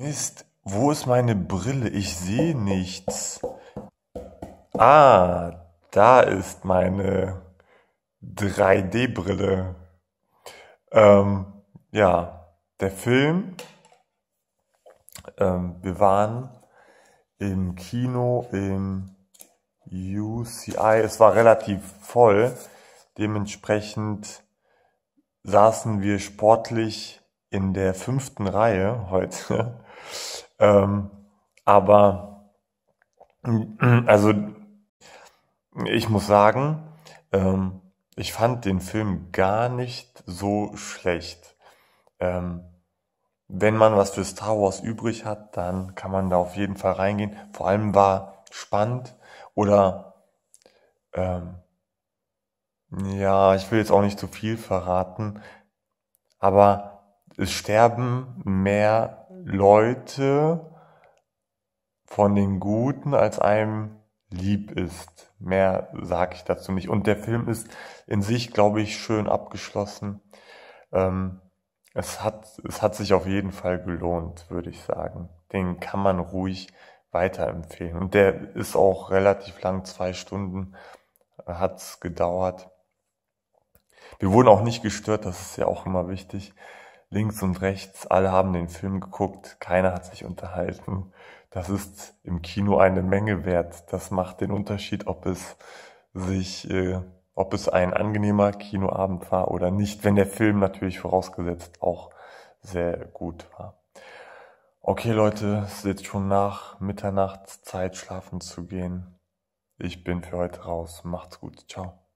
Mist, wo ist meine Brille? Ich sehe nichts. Ah, da ist meine 3D-Brille. Ähm, ja, der Film. Ähm, wir waren im Kino im UCI. Es war relativ voll. Dementsprechend saßen wir sportlich in der fünften Reihe heute. Ähm, aber, mm, also, ich muss sagen, ähm, ich fand den Film gar nicht so schlecht. Ähm, wenn man was für Star Wars übrig hat, dann kann man da auf jeden Fall reingehen. Vor allem war spannend oder ähm, ja, ich will jetzt auch nicht zu viel verraten, aber es sterben mehr Leute von den Guten als einem lieb ist. Mehr sage ich dazu nicht. Und der Film ist in sich, glaube ich, schön abgeschlossen. Ähm, es, hat, es hat sich auf jeden Fall gelohnt, würde ich sagen. Den kann man ruhig weiterempfehlen. Und der ist auch relativ lang, zwei Stunden hat's gedauert. Wir wurden auch nicht gestört, das ist ja auch immer wichtig links und rechts, alle haben den Film geguckt, keiner hat sich unterhalten. Das ist im Kino eine Menge wert. Das macht den Unterschied, ob es sich, äh, ob es ein angenehmer Kinoabend war oder nicht, wenn der Film natürlich vorausgesetzt auch sehr gut war. Okay Leute, es ist jetzt schon nach Mitternacht Zeit schlafen zu gehen. Ich bin für heute raus. Macht's gut. Ciao.